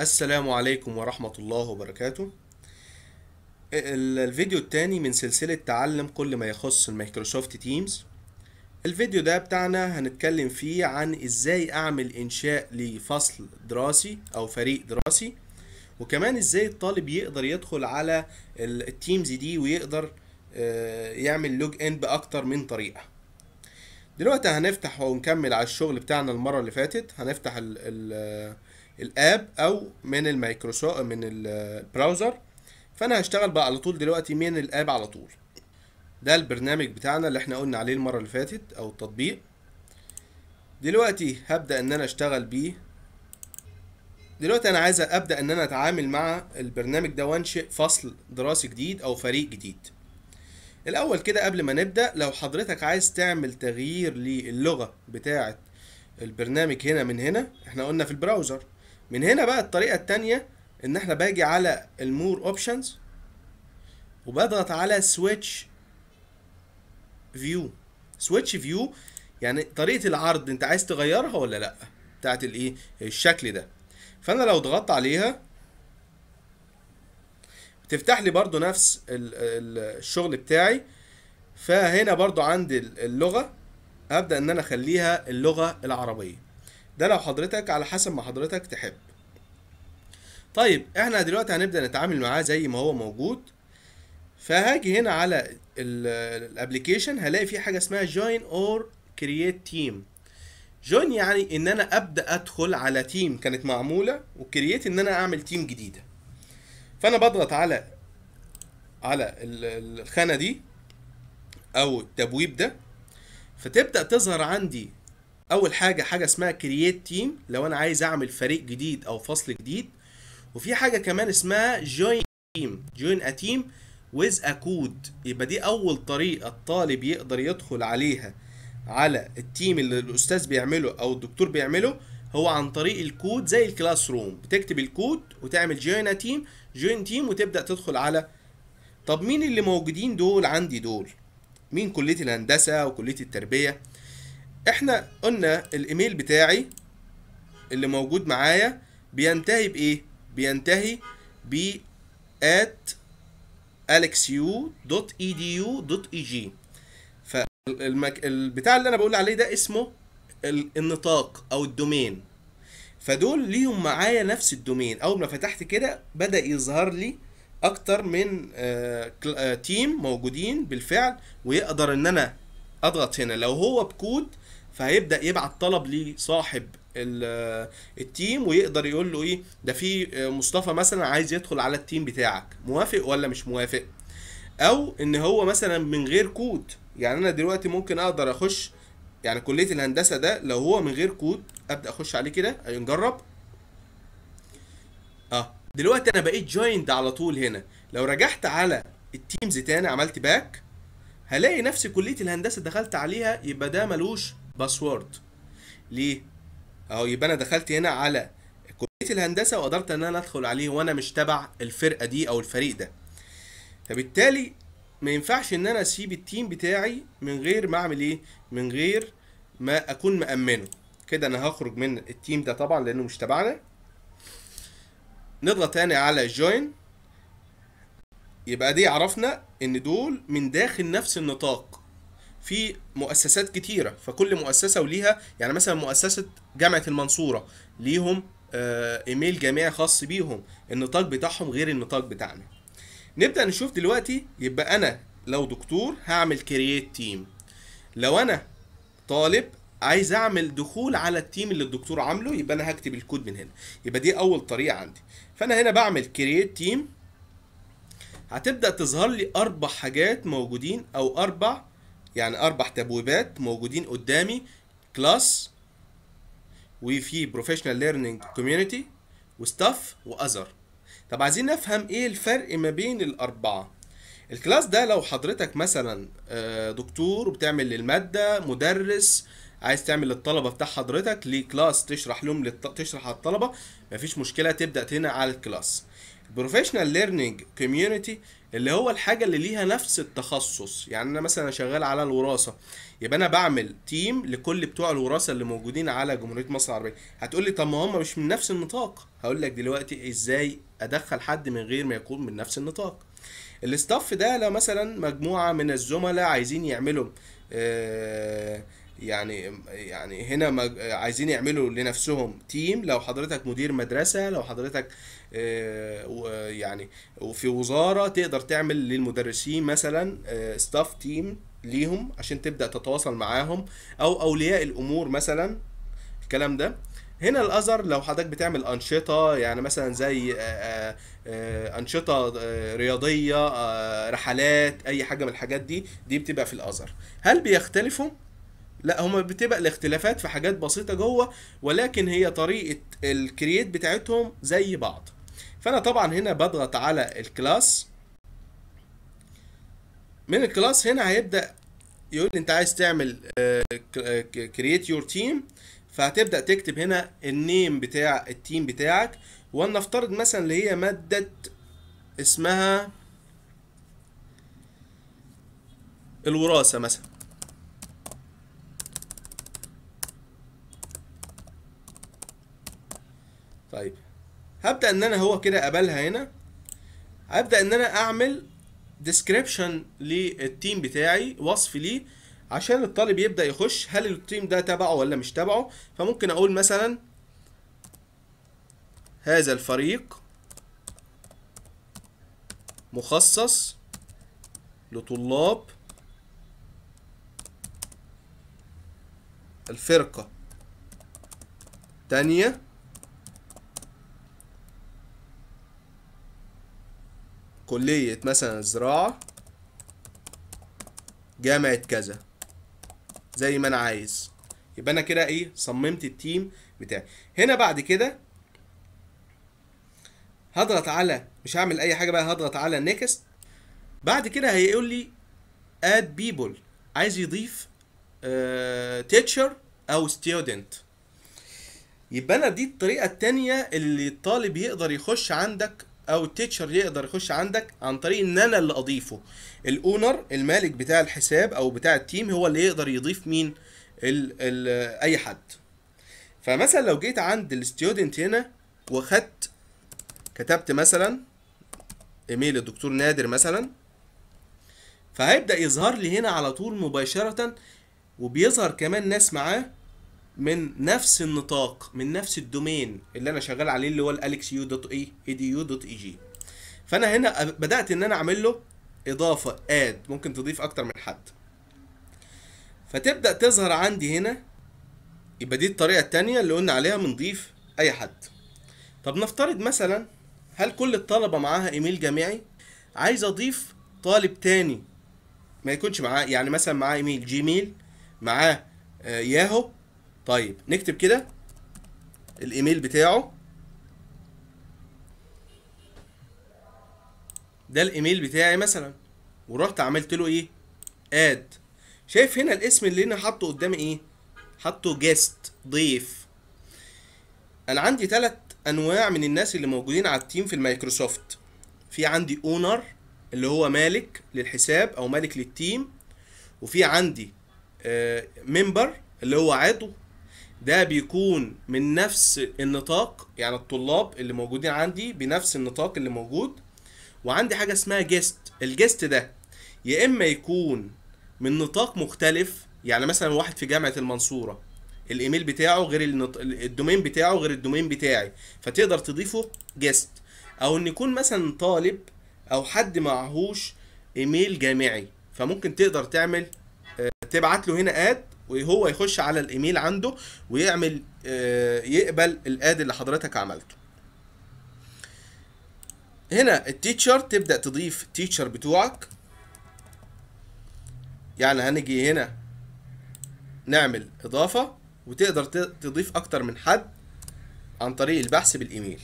السلام عليكم ورحمة الله وبركاته إيه، الفيديو التاني من سلسلة تعلم كل ما يخص المايكروسوفت تيمز الفيديو ده بتاعنا هنتكلم فيه عن ازاي اعمل انشاء لفصل دراسي او فريق دراسي وكمان ازاي الطالب يقدر يدخل على التيمز دي ويقدر آه، يعمل لوج ان باكتر من طريقة دلوقتي هنفتح ونكمل على الشغل بتاعنا المرة اللي فاتت هنفتح ال الاب او من المايكروسوفت من البراوزر فانا هشتغل بقى على طول دلوقتي من الاب على طول ده البرنامج بتاعنا اللي احنا قلنا عليه المره اللي فاتت او التطبيق دلوقتي هبدا ان انا اشتغل بيه دلوقتي انا عايز ابدا ان انا اتعامل مع البرنامج ده وانشئ فصل دراسي جديد او فريق جديد الاول كده قبل ما نبدا لو حضرتك عايز تعمل تغيير للغه بتاعه البرنامج هنا من هنا احنا قلنا في البراوزر من هنا بقى الطريقة التانية ان احنا باجي على المور اوبشنز وبضغط على سويتش فيو سويتش فيو يعني طريقة العرض انت عايز تغيرها ولا لا بتاعت الايه الشكل ده فانا لو ضغطت عليها تفتح لي برضو نفس الشغل بتاعي فهنا برضو عندي اللغة هبدأ ان انا اخليها اللغة العربية ده لو حضرتك على حسب ما حضرتك تحب طيب احنا دلوقتي هنبدأ نتعامل معاه زي ما هو موجود فهاجي هنا على الابلكيشن هلاقي في حاجه اسمها جوين اور كرييت تيم جوين يعني ان انا ابدا ادخل على تيم كانت معموله وكرييت ان انا اعمل تيم جديده فانا بضغط على على الخانه دي او التبويب ده فتبدا تظهر عندي اول حاجه حاجه اسمها كرييت تيم لو انا عايز اعمل فريق جديد او فصل جديد وفي حاجه كمان اسمها جوين تيم جوين ا تيم ويز ا كود يبقى دي اول طريقه الطالب يقدر يدخل عليها على التيم اللي الاستاذ بيعمله او الدكتور بيعمله هو عن طريق الكود زي الكلاس روم بتكتب الكود وتعمل جوين تيم جوين تيم وتبدا تدخل على طب مين اللي موجودين دول عندي دول مين كليه الهندسه وكليه التربيه احنا قلنا الايميل بتاعي اللي موجود معايا بينتهي بايه بينتهي ب at alexu.edu.eg فالمك... البتاع اللي انا بقول عليه ده اسمه النطاق او الدومين فدول ليهم معايا نفس الدومين اول ما فتحت كده بدا يظهر لي اكتر من تيم آه، آه، موجودين بالفعل ويقدر ان انا اضغط هنا لو هو بكود فهيبدا يبعت طلب لصاحب التيم ويقدر يقول له ايه ده في مصطفى مثلا عايز يدخل على التيم بتاعك موافق ولا مش موافق او ان هو مثلا من غير كود يعني انا دلوقتي ممكن اقدر اخش يعني كليه الهندسه ده لو هو من غير كود ابدا اخش عليه كده نجرب اه دلوقتي انا بقيت جويند على طول هنا لو رجعت على التيمز تاني عملت باك هلاقي نفسي كليه الهندسه دخلت عليها يبقى ده ملوش باسورد ليه اهو يبقى انا دخلت هنا على كليه الهندسه وقدرت ان انا ادخل عليه وانا مش تبع الفرقه دي او الفريق ده فبالتالي ما ينفعش ان انا اسيب التيم بتاعي من غير ما اعمل ايه من غير ما اكون مامنه كده انا هخرج من التيم ده طبعا لانه مش تبعنا نضغط تاني على جوين يبقى دي عرفنا ان دول من داخل نفس النطاق في مؤسسات كتيره فكل مؤسسه وليها يعني مثلا مؤسسه جامعه المنصوره ليهم آه، ايميل جامعي خاص بيهم النطاق بتاعهم غير النطاق بتاعنا نبدا نشوف دلوقتي يبقى انا لو دكتور هعمل كرييت تيم لو انا طالب عايز اعمل دخول على التيم اللي الدكتور عامله يبقى انا هكتب الكود من هنا يبقى دي اول طريقه عندي فانا هنا بعمل كرييت تيم هتبدا تظهر لي اربع حاجات موجودين او اربع يعني اربع تبويبات موجودين قدامي كلاس وفي بروفيشنال ليرنينج كوميونيتي وستاف واذر طب عايزين نفهم ايه الفرق ما بين الاربعه الكلاس ده لو حضرتك مثلا آه، دكتور وبتعمل للماده مدرس عايز تعمل للطلبه بتاع حضرتك ليه كلاس تشرح لهم للط... تشرح على الطلبه مفيش مشكله تبدا هنا على الكلاس البروفيشنال ليرنينج كوميونيتي اللي هو الحاجه اللي ليها نفس التخصص يعني انا مثلا شغال على الوراثه يبقى انا بعمل تيم لكل بتوع الوراثه اللي موجودين على جمهوريه مصر العربيه هتقول لي طب ما هم مش من نفس النطاق هقول لك دلوقتي ازاي ادخل حد من غير ما يكون من نفس النطاق الاستاف ده لو مثلا مجموعه من الزملاء عايزين يعملوا آه يعني يعني هنا عايزين يعملوا لنفسهم تيم لو حضرتك مدير مدرسه لو حضرتك آه، يعني وفي وزاره تقدر تعمل للمدرسين مثلا ستاف آه، تيم ليهم عشان تبدا تتواصل معاهم او اولياء الامور مثلا الكلام ده هنا الازر لو حضرتك بتعمل انشطه يعني مثلا زي آه، انشطه رياضيه رحلات اي حاجه من الحاجات دي دي بتبقى في الازر هل بيختلفوا لا هما بتبقى الاختلافات في حاجات بسيطه جوه ولكن هي طريقه الكرييت بتاعتهم زي بعض فانا طبعا هنا بضغط على الكلاس من الكلاس هنا هيبدا يقول لي انت عايز تعمل كرييت يور تيم فهتبدا تكتب هنا النيم بتاع التيم بتاعك ولنفترض مثلا اللي هي ماده اسمها الوراثه مثلا هبدا ان انا هو كده قبلها هنا هبدا ان انا اعمل ديسكريبشن للتيم بتاعي وصف ليه عشان الطالب يبدا يخش هل التيم ده تبعه ولا مش تبعه فممكن اقول مثلا هذا الفريق مخصص لطلاب الفرقة تانية كلية مثلا زراعة جامعة كذا زي ما انا عايز يبقى انا كده ايه صممت التيم بتاعي هنا بعد كده هضغط على مش هعمل اي حاجه بقى هضغط على نيكست بعد كده هيقول لي اد بيبل عايز يضيف تيتشر آه، uh, او ستودنت يبقى انا دي الطريقه التانية اللي الطالب يقدر يخش عندك او التيتشر يقدر يخش عندك عن طريق ان انا اللي اضيفه الاونر المالك بتاع الحساب او بتاع التيم هو اللي يقدر يضيف مين الـ الـ اي حد فمثلا لو جيت عند الستودنت هنا وخدت كتبت مثلا ايميل الدكتور نادر مثلا فهيبدا يظهر لي هنا على طول مباشره وبيظهر كمان ناس معاه من نفس النطاق من نفس الدومين اللي انا شغال عليه اللي هو الاليكس يو دوت اي اي دي يو دوت اي جي فانا هنا بدات ان انا اعمل له اضافه اد ممكن تضيف اكتر من حد فتبدا تظهر عندي هنا يبقى دي الطريقه الثانيه اللي قلنا عليها بنضيف اي حد طب نفترض مثلا هل كل الطلبه معاها ايميل جامعي عايز اضيف طالب تاني ما يكونش معاه يعني مثلا معاه ايميل جيميل معاه آه، ياهو طيب نكتب كده الايميل بتاعه ده الايميل بتاعي مثلا ورحت عملت له ايه اد شايف هنا الاسم اللي انا حاطه قدامي ايه حاطه جيست ضيف انا عندي ثلاث انواع من الناس اللي موجودين على التيم في المايكروسوفت في عندي اونر اللي هو مالك للحساب او مالك للتيم وفي عندي ممبر آه، اللي هو عضو ده بيكون من نفس النطاق يعني الطلاب اللي موجودين عندي بنفس النطاق اللي موجود وعندي حاجه اسمها جيست الجيست ده يا اما يكون من نطاق مختلف يعني مثلا واحد في جامعه المنصوره الايميل بتاعه غير النط... الدومين بتاعه غير الدومين بتاعي فتقدر تضيفه جيست او ان يكون مثلا طالب او حد معهوش ايميل جامعي فممكن تقدر تعمل آه، تبعت له هنا اد وهو يخش على الايميل عنده ويعمل آه، يقبل الاد اللي حضرتك عملته هنا التيتشر تبدا تضيف التيتشر بتوعك يعني هنجي هنا نعمل اضافه وتقدر تضيف اكتر من حد عن طريق البحث بالايميل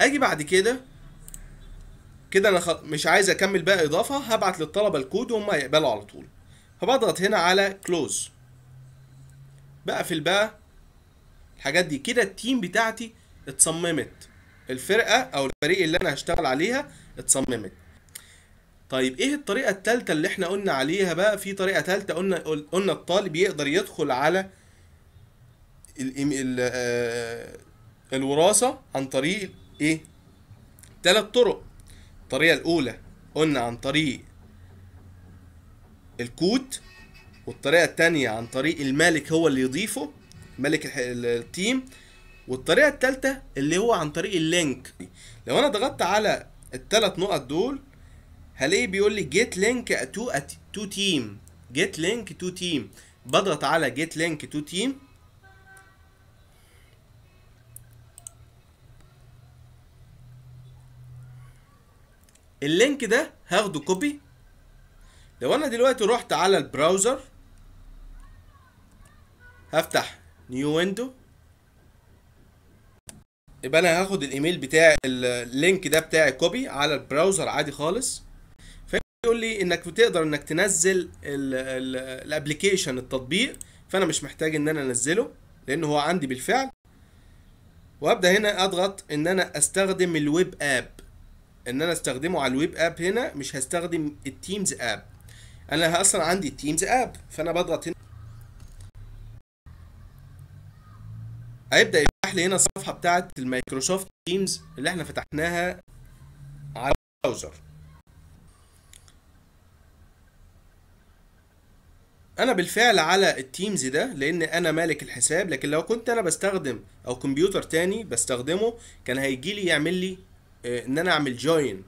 اجي بعد كده كده انا مش عايز اكمل بقى اضافه هبعت للطلبه الكود وهم هيقبلوا على طول فبضغط هنا على كلوز بقفل بقى الحاجات دي كده التيم بتاعتي اتصممت الفرقه او الفريق اللي انا هشتغل عليها اتصممت طيب ايه الطريقه التالتة اللي احنا قلنا عليها بقى في طريقه تالتة قلنا قلنا الطالب يقدر يدخل على الوراثه عن طريق ايه تلات طرق الطريقه الاولى قلنا عن طريق الكود والطريقه الثانيه عن طريق المالك هو اللي يضيفه مالك التيم والطريقه الثالثه اللي هو عن طريق اللينك لو انا ضغطت على الثلاث نقط دول هلاقيه بيقول لي جيت لينك تو تو تيم جيت لينك تو تيم بضغط على جيت لينك تو تيم اللينك ده هاخده كوبي لو انا دلوقتي رحت على البراوزر هفتح نيو ويندو يبقى انا هاخد الايميل بتاع اللينك ده بتاعي كوبي على البراوزر عادي خالص فيقول لي انك بتقدر انك تنزل الابلكيشن التطبيق فانا مش محتاج ان انا انزله لان هو عندي بالفعل وابدا هنا اضغط ان انا استخدم الويب اب ان انا استخدمه على الويب اب هنا مش هستخدم التيمز اب انا اصلا عندي التيمز اب فانا بضغط هنا هيبدا يفتح لي هنا الصفحه بتاعه المايكروسوفت تيمز اللي احنا فتحناها على البراوزر انا بالفعل على التيمز ده لان انا مالك الحساب لكن لو كنت انا بستخدم او كمبيوتر تاني بستخدمه كان هيجي لي يعمل لي آه، ان انا اعمل جوين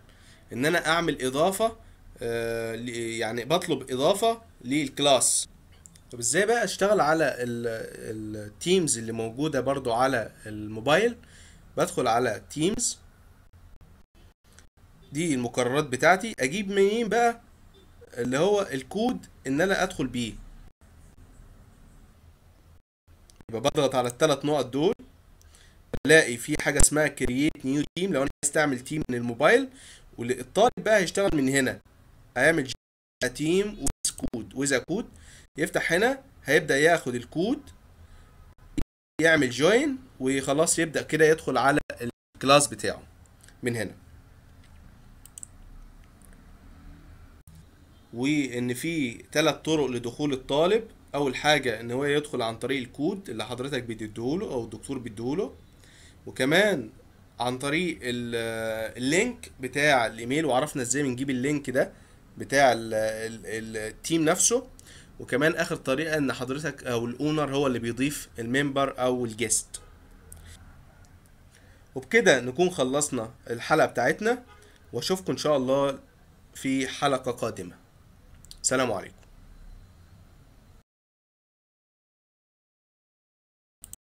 ان انا اعمل اضافه آه، يعني بطلب اضافه للكلاس طب ازاي بقى اشتغل على التيمز اللي موجوده برضو على الموبايل بدخل على تيمز دي المكررات بتاعتي اجيب منين بقى اللي هو الكود ان انا ادخل بيه يبقى بضغط على الثلاث نقط دول الاقي في حاجه اسمها كرييت نيو تيم لو انا عايز تعمل تيم من الموبايل والطالب بقى هيشتغل من هنا هيعمل تيم ويز كود وإذا كود يفتح هنا هيبدأ ياخد الكود يعمل جوين وخلاص يبدأ كده يدخل على الكلاس بتاعه من هنا وان في ثلاث طرق لدخول الطالب اول حاجه ان هو يدخل عن طريق الكود اللي حضرتك بتديهوله او الدكتور بيديهوله وكمان عن طريق اللينك بتاع الايميل وعرفنا ازاي بنجيب اللينك ده بتاع التيم نفسه وكمان اخر طريقه ان حضرتك او الاونر هو اللي بيضيف الممبر او الجيست وبكده نكون خلصنا الحلقه بتاعتنا واشوفكم ان شاء الله في حلقه قادمه سلام عليكم